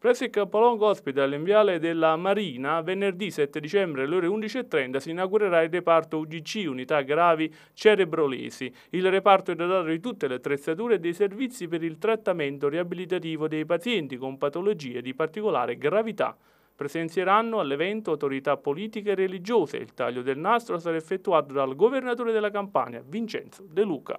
Presso il capolongo Hospital in Viale della Marina, venerdì 7 dicembre alle ore 11.30 si inaugurerà il reparto UGC, unità gravi cerebrolesi. Il reparto è dotato di tutte le attrezzature e dei servizi per il trattamento riabilitativo dei pazienti con patologie di particolare gravità. Presenzieranno all'evento autorità politiche e religiose. Il taglio del nastro sarà effettuato dal governatore della Campania, Vincenzo De Luca.